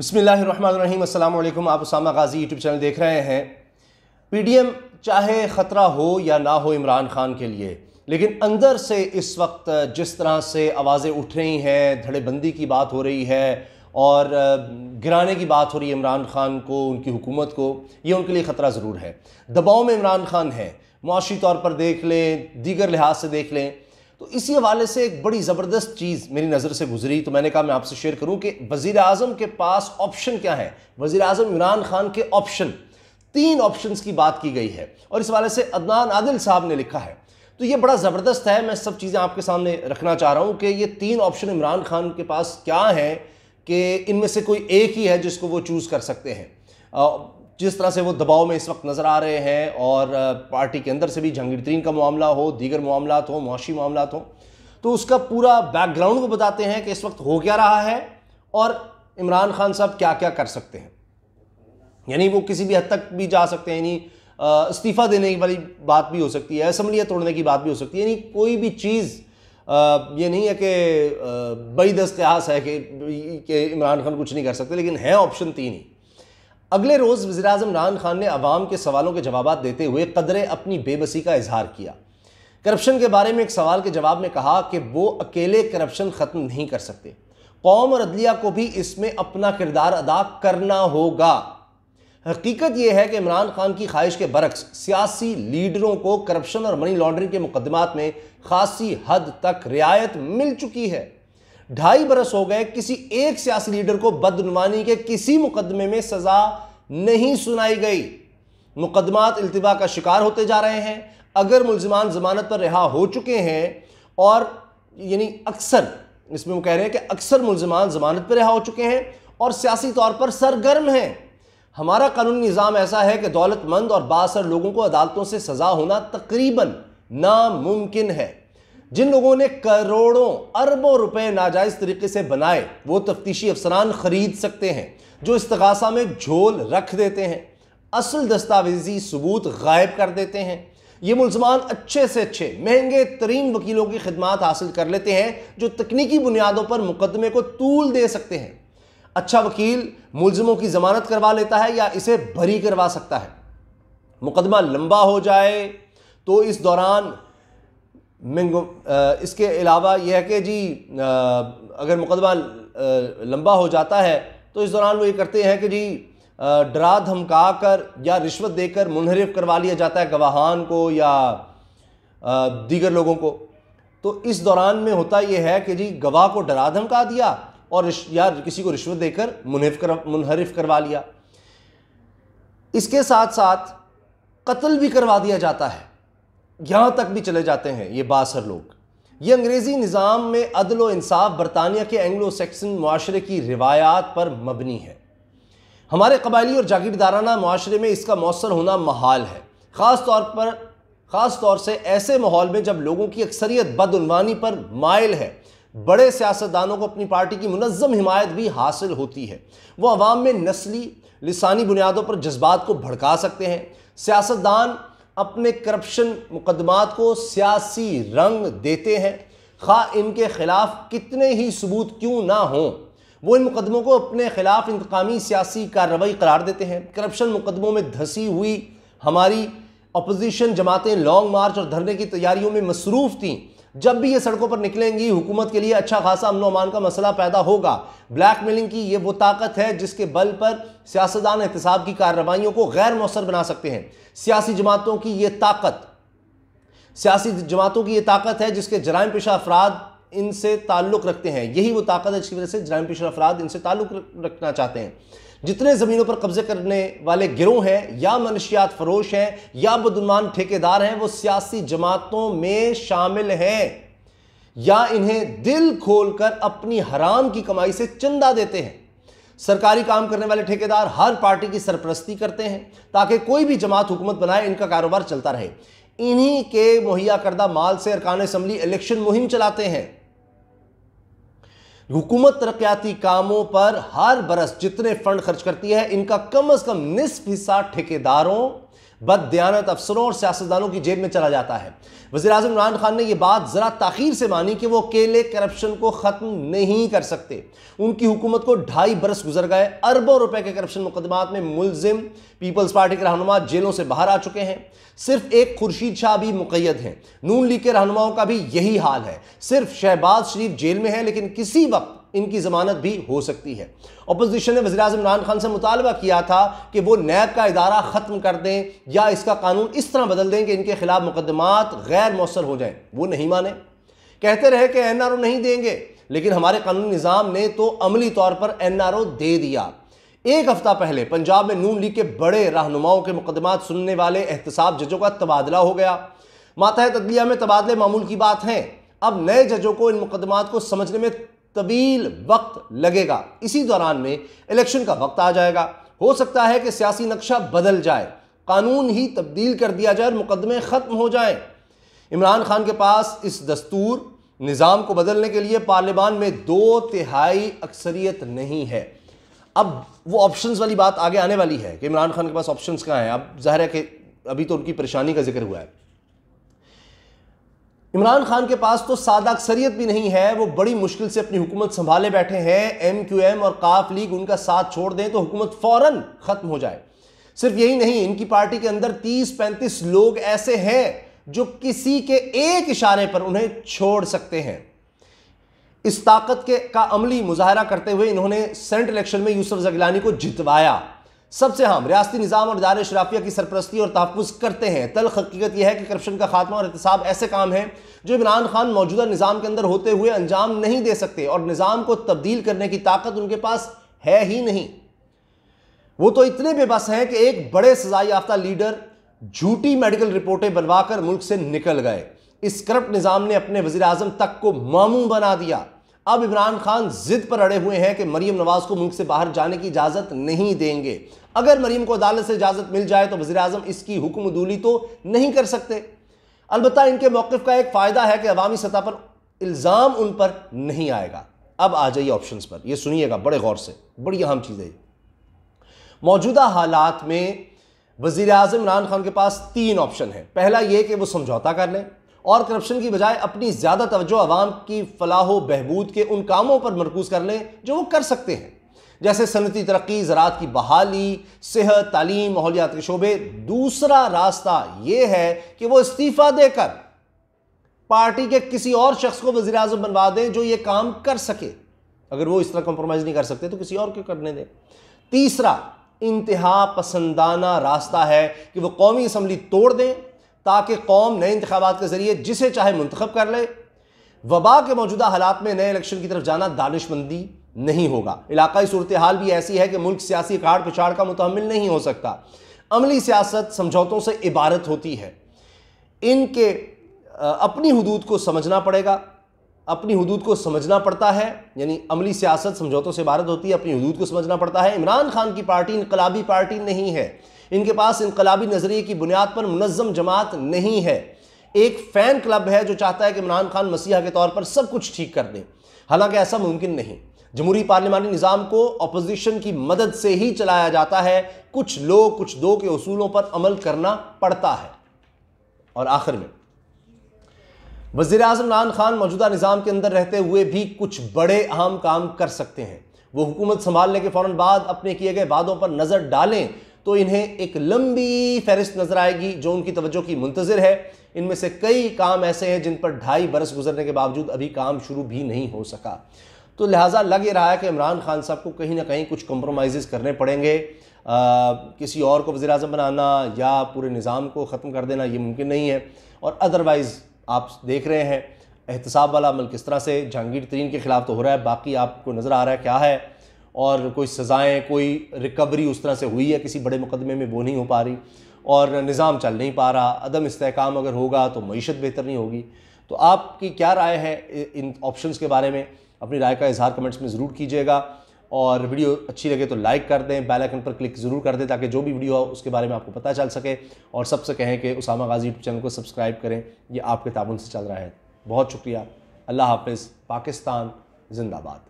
बसमीम् आप Usama Ghazi YouTube channel देख रहे हैं पीडीएम चाहे ख़तरा हो या ना हो इमरान खान के लिए लेकिन अंदर से इस वक्त जिस तरह से आवाज़ें उठ रही हैं धड़ेबंदी की बात हो रही है और गिराने की बात हो रही है इमरान खान को उनकी हुकूमत को ये उनके लिए ख़तरा ज़रूर है दबाव में इमरान खान है मुआशी तौर पर देख लें दीगर लिहाज से देख लें तो इसी हवाले से एक बड़ी ज़बरदस्त चीज़ मेरी नज़र से गुजरी तो मैंने कहा मैं आपसे शेयर करूँ कि वज़ी अजम के पास ऑप्शन क्या है वज़ी अजम इमरान खान के ऑप्शन तीन ऑप्शन की बात की गई है और इस हवाले से अदनान आदिल साहब ने लिखा है तो ये बड़ा ज़बरदस्त है मैं सब चीज़ें आपके सामने रखना चाह रहा हूँ कि ये तीन ऑप्शन इमरान खान के पास क्या हैं कि इनमें से कोई एक ही है जिसको वो चूज़ कर सकते हैं जिस तरह से वो दबाव में इस वक्त नज़र आ रहे हैं और पार्टी के अंदर से भी जहांगीर तरीन का मामला हो दीगर मामला हों मुशी मामला हों तो उसका पूरा बैकग्राउंड को बताते हैं कि इस वक्त हो क्या रहा है और इमरान खान साहब क्या क्या कर सकते हैं यानी वो किसी भी हद तक भी जा सकते हैं यानी इस्तीफ़ा देने वाली बात भी हो सकती है असम्बलियाँ तोड़ने की बात भी हो सकती है यानी कोई भी चीज़ ये नहीं है कि बई दस्त्यास है कि इमरान खान कुछ नहीं कर सकते लेकिन है ऑप्शन तीन ही अगले रोज़ वजी अजम इमरान खान ने आवाम के सवालों के जवाब देते हुए कदरे अपनी बेबसी का इजहार किया करप्शन के बारे में एक सवाल के जवाब में कहा कि वो अकेले करप्शन ख़त्म नहीं कर सकते कौम और अदलिया को भी इसमें अपना किरदार अदा करना होगा हकीकत यह है कि इमरान खान की ख्वाहिश के बरक्स सियासी लीडरों को करप्शन और मनी लॉन्ड्रिंग के मुकदमात में खासी हद तक रियायत मिल चुकी है ढाई बरस हो गए किसी एक सियासी लीडर को बदनवानी के किसी मुकदमे में सजा नहीं सुनाई गई मुकदमात अल्तवा का शिकार होते जा रहे हैं अगर मुलजमान जमानत पर रिहा हो चुके हैं और यानी अक्सर इसमें वो कह रहे हैं कि अक्सर मुलजमान जमानत पर रिहा हो चुके हैं और सियासी तौर पर सरगर्म हैं हमारा कानूनी निज़ाम ऐसा है कि दौलतमंद और बासर लोगों को अदालतों से सज़ा होना तकरीबन नामुमकिन है जिन लोगों ने करोड़ों अरबों रुपए नाजायज तरीके से बनाए वो तफ्तीशी अफसरान खरीद सकते हैं जो इस्तगासा में झोल रख देते हैं असल दस्तावेजी सबूत गायब कर देते हैं ये मुलजमान अच्छे से अच्छे महंगे तरीन वकीलों की खदमात हासिल कर लेते हैं जो तकनीकी बुनियादों पर मुकदमे को तूल दे सकते हैं अच्छा वकील मुलजमों की जमानत करवा लेता है या इसे भरी करवा सकता है मुकदमा लंबा हो जाए तो इस दौरान मिंग इसके अलावा यह है कि जी अगर मुकदमा लंबा हो जाता है तो इस दौरान वो ये करते हैं कि जी डरा धमका कर या रिश्वत देकर मुनहरफ करवा लिया जाता है गवाहान को या दीगर लोगों को तो इस दौरान में होता यह है कि जी गवाह को डरा धमका दिया और या किसी को रिश्वत देकर मुनहफ कर मुनहरफ करवा लिया इसके साथ साथ कत्ल भी करवा दिया जाता है यहाँ तक भी चले जाते हैं ये बासर लोग ये अंग्रेज़ी निज़ाम में अदल इंसाफ बरतानिया के एंग्लो सेक्सन माशरे की रिवायात पर मबनी है हमारे कबायली और जागीरदाराना माशरे में इसका मौसर होना महाल है ख़ास तौर पर ख़ास तौर से ऐसे माहौल में जब लोगों की अक्सरियत बदनवानी पर मायल है बड़े सियासतदानों को अपनी पार्टी की मनज़म हिमायत भी हासिल होती है वो आवाम में नस्ली लसानी बुनियादों पर जज्बात को भड़का सकते हैं सियासतदान अपने करप्शन मुकदमात को सियासी रंग देते हैं खा इनके ख़िलाफ़ कितने ही सबूत क्यों ना हों वो इन मुकदमों को अपने ख़िलाफ़ इंतकामी सियासी कार्रवाई करार देते हैं करप्शन मुकदमों में धंसी हुई हमारी अपोजिशन जमातें लॉन्ग मार्च और धरने की तैयारियों में मसरूफ़ थीं जब भी ये सड़कों पर निकलेंगी हुकूमत के लिए अच्छा खासा अमन अमान का मसला पैदा होगा ब्लैक मेलिंग की ये वो ताकत है जिसके बल पर सियासतदान एहतसाब की कार्रवाइयों को गैर मौसर बना सकते हैं सियासी जमातों की ये ताकत सियासी जमातों की ये ताकत है जिसके जराइम पेशा अफराद इनसे ताल्लुक़ रखते हैं यही वो ताकत है जिसकी वजह से जराइम पेशा अफराद इनसे ताल्लुक़ रखना चाहते हैं जितने ज़मीनों पर कब्जे करने वाले गिरोह हैं या मनशियात फरोश हैं या बदनमान ठेकेदार हैं वो सियासी जमातों में शामिल हैं या इन्हें दिल खोलकर अपनी हराम की कमाई से चंदा देते हैं सरकारी काम करने वाले ठेकेदार हर पार्टी की सरपरस्ती करते हैं ताकि कोई भी जमात हुकूमत बनाए इनका कारोबार चलता रहे इन्हीं के मुहैया करदा माल से अरकान असम्बली इलेक्शन मुहिम चलाते हैं हुकूमत तरक्याती कामों पर हर बरस जितने फंड खर्च करती है इनका कम अज कम निसफ हिस्सा ठेकेदारों बद अफसरों और सियासतदानों की जेब में चला जाता है वजी अजम इमरान खान ने यह बात ज़रा तखीर से मानी कि वह अकेले करप्शन को ख़त्म नहीं कर सकते उनकी हुकूमत को ढाई बरस गुजर गए अरबों रुपए के करप्शन मुकदमा में मुलजिम पीपल्स पार्टी के रहनुमा जेलों से बाहर आ चुके हैं सिर्फ एक खुर्शीद शाह भी मुकैद हैं नून लीग के रहनुमाओं का भी यही हाल है सिर्फ शहबाज शरीफ जेल में है लेकिन किसी वक्त इनकी ज़मानत भी हो सकती है अपोजिशन ने वजी अजम इमरान खान से मुतालबा किया था कि वो नैब का इदारा ख़त्म कर दें या इसका कानून इस तरह बदल दें कि इनके खिलाफ मुकदमात गैर मौसर हो जाए वो नहीं माने कहते रहे कि एन आर ओ नहीं देंगे लेकिन हमारे कानून निज़ाम ने तो अमली तौर पर एन आर ओ दे दिया एक हफ्ता पहले पंजाब में नून लीग के बड़े रहनुमाओं के मुकदमा सुनने वाले एहतसाब जजों का तबादला हो गया माता तदलिया में तबादले मामूल की बात है अब नए जजों को इन मुकदमात को समझने में तवील वक्त लगेगा इसी दौरान में इलेक्शन का वक्त आ जाएगा हो सकता है कि सियासी नक्शा बदल जाए कानून ही तब्दील कर दिया जाए और मुकदमे ख़त्म हो जाएं इमरान खान के पास इस दस्तूर निज़ाम को बदलने के लिए पार्लियामान में दो तिहाई अक्सरियत नहीं है अब वो ऑप्शंस वाली बात आगे आने वाली है कि इमरान खान के पास ऑप्शंस कहाँ हैं अब जाहिर है कि अभी तो उनकी परेशानी का जिक्र हुआ है इमरान खान के पास तो सादा अक्सरियत भी नहीं है वो बड़ी मुश्किल से अपनी हुकूमत संभाले बैठे हैं एम क्यू एम और काफ लीग उनका साथ छोड़ दें तो हुकूमत फ़ौरन ख़त्म हो जाए सिर्फ यही नहीं इनकी पार्टी के अंदर तीस पैंतीस लोग ऐसे हैं जो किसी के एक इशारे पर उन्हें छोड़ सकते हैं इस ताकत के का अमली मुजाहरा करते हुए इन्होंने सेंट इलेक्शन में यूसुफ जगलानी को जितवाया सबसे हम रियाती निज़ाम और इदारे शराफिया की सरपरस्ती और तहफ़ करते हैं तल हकीकत यह है कि करप्शन का खात्मा और एहतसाब ऐसे काम हैं जो इमरान खान मौजूदा निज़ाम के अंदर होते हुए अंजाम नहीं दे सकते और निज़ाम को तब्दील करने की ताकत उनके पास है ही नहीं वो तो इतने बेबस हैं कि एक बड़े सजा याफ्ता लीडर झूठी मेडिकल रिपोर्टें बनवाकर मुल्क से निकल गए इस करप्ट निज़ाम ने अपने वजी अजम तक को मामू बना दिया अब इमरान खान जिद पर अड़े हुए हैं कि मरीम नवाज को मुल्क से बाहर जाने की इजाज़त नहीं देंगे अगर मरीम को अदालत से इजाज़त मिल जाए तो वजी अजम इसकी हुक्म दूली तो नहीं कर सकते अलबत् इनके मौकफ का एक फ़ायदा है कि अवामी सतह पर इल्ज़ाम उन पर नहीं आएगा अब आ जाइए ऑप्शन पर यह सुनिएगा बड़े गौर से बड़ी अहम चीज़ है मौजूदा हालात में वजीर अजम इमरान खान के पास तीन ऑप्शन है पहला यह कि वह समझौता कर लें और करप्शन की बजाय अपनी ज़्यादा तवज्जो आवाम की फलाह व बहबूद के उन कामों पर मरकूज कर लें जो वो कर सकते हैं जैसे सनती तरक्की ज़रात की बहाली सेहत तालीम माहौलियात के शोबे दूसरा रास्ता ये है कि वो इस्तीफ़ा देकर पार्टी के किसी और शख्स को वजी अजम बनवा दें जो ये काम कर सके अगर वो इस तरह कंप्रोमाइज़ नहीं कर सकते तो किसी और को करने दें तीसरा इंतहा पसंदाना रास्ता है कि वह कौमी असम्बली तोड़ दें ताकि कौम नए इंतबात के ज़रिए जिसे चाहे मंतखब कर ले वबा के मौजूदा हालात में नए इलेक्शन की तरफ जाना दानशमंदी नहीं होगा इलाकई सूरत हाल भी ऐसी है कि मुल्क सियासी काड़ पिछाड़ का मुतमिल नहीं हो सकता अमली सियासत समझौतों से इबारत होती है इनके अपनी हदूद को समझना पड़ेगा अपनी हदूद को समझना पड़ता है यानी अमली सियासत समझौतों से इबारत होती है अपनी हदूद को समझना पड़ता है इमरान खान की पार्टी इनकलाबी पार्टी नहीं है इनके पास इनकलाबी नज़रिए की बुनियाद पर मनज़म जमात नहीं है एक फ़ैन क्लब है जो चाहता है कि इमरान खान मसीहा के तौर पर सब कुछ ठीक कर दें हालांकि ऐसा मुमकिन नहीं जमहूरी पार्लियामानी निज़ाम को अपोजिशन की मदद से ही चलाया जाता है कुछ लो कुछ दो के असूलों पर अमल करना पड़ता है और आखिर में वजीर अजम इमरान खान मौजूदा निज़ाम के अंदर रहते हुए भी कुछ बड़े अहम काम कर सकते हैं वो हुकूमत संभालने के फ़ौर बाद अपने किए गए वादों पर नज़र डालें तो इन्हें एक लंबी फहरिस्त नजर आएगी जो उनकी तवज्जो की मुंतजर है इनमें से कई काम ऐसे हैं जिन पर ढाई बरस गुजरने के बावजूद अभी काम शुरू भी नहीं हो सका तो लिहाजा लग ये रहा है कि इमरान खान साहब को कहीं ना कहीं कुछ कम्प्रोमाइज़ करने पड़ेंगे आ, किसी और को वजी बनाना या पूरे निज़ाम को ख़त्म कर देना ये मुमकिन नहीं है और अदरवाइज़ आप देख रहे हैं एहतसाब वाला अमल किस तरह से जहांगीर तरीन के ख़िलाफ़ तो हो रहा है बाकी आपको नज़र आ रहा है क्या है और कोई सज़ाएँ कोई रिकवरी उस तरह से हुई है किसी बड़े मुकदमे में वो नहीं हो पा रही और निज़ाम चल नहीं पा रहा अदम इसकाम अगर होगा तो मीशत बेहतर नहीं होगी तो आपकी क्या राय है इन ऑप्शंस के बारे में अपनी राय का इजहार कमेंट्स में ज़रूर कीजिएगा और वीडियो अच्छी लगे तो लाइक कर दें बेल आइकन पर क्लिक ज़रूर कर दें ताकि जो भी वीडियो हो उसके बारे में आपको पता चल सके और सबसे कहें कि उसामा गाजी यूट्यूब चैनल को सब्सक्राइब करें ये आपके ताबन से चल रहा है बहुत शुक्रिया अल्लाह हाफ़ पाकिस्तान जिंदाबाद